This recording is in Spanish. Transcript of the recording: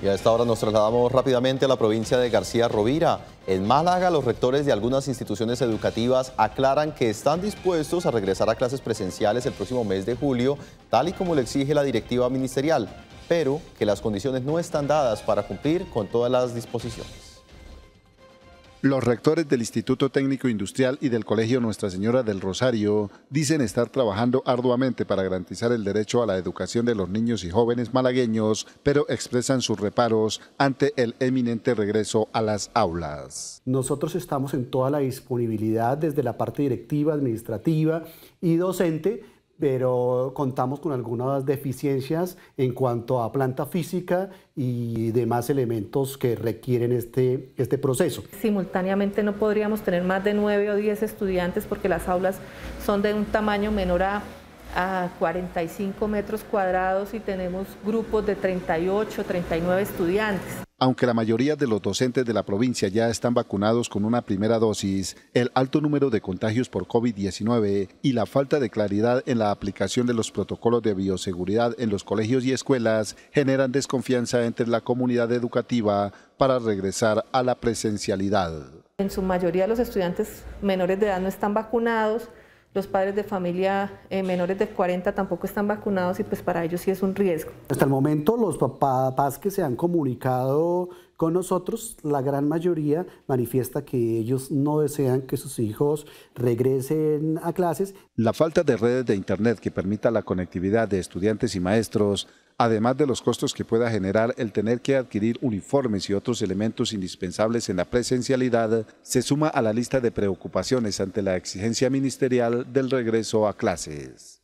Y a esta hora nos trasladamos rápidamente a la provincia de García Rovira. En Málaga, los rectores de algunas instituciones educativas aclaran que están dispuestos a regresar a clases presenciales el próximo mes de julio, tal y como lo exige la directiva ministerial, pero que las condiciones no están dadas para cumplir con todas las disposiciones. Los rectores del Instituto Técnico Industrial y del Colegio Nuestra Señora del Rosario dicen estar trabajando arduamente para garantizar el derecho a la educación de los niños y jóvenes malagueños, pero expresan sus reparos ante el eminente regreso a las aulas. Nosotros estamos en toda la disponibilidad desde la parte directiva, administrativa y docente pero contamos con algunas deficiencias en cuanto a planta física y demás elementos que requieren este, este proceso. Simultáneamente no podríamos tener más de 9 o diez estudiantes porque las aulas son de un tamaño menor a a 45 metros cuadrados y tenemos grupos de 38, 39 estudiantes. Aunque la mayoría de los docentes de la provincia ya están vacunados con una primera dosis, el alto número de contagios por COVID-19 y la falta de claridad en la aplicación de los protocolos de bioseguridad en los colegios y escuelas generan desconfianza entre la comunidad educativa para regresar a la presencialidad. En su mayoría los estudiantes menores de edad no están vacunados, los padres de familia eh, menores de 40 tampoco están vacunados y pues para ellos sí es un riesgo. Hasta el momento los papás que se han comunicado con nosotros, la gran mayoría manifiesta que ellos no desean que sus hijos regresen a clases. La falta de redes de Internet que permita la conectividad de estudiantes y maestros además de los costos que pueda generar el tener que adquirir uniformes y otros elementos indispensables en la presencialidad, se suma a la lista de preocupaciones ante la exigencia ministerial del regreso a clases.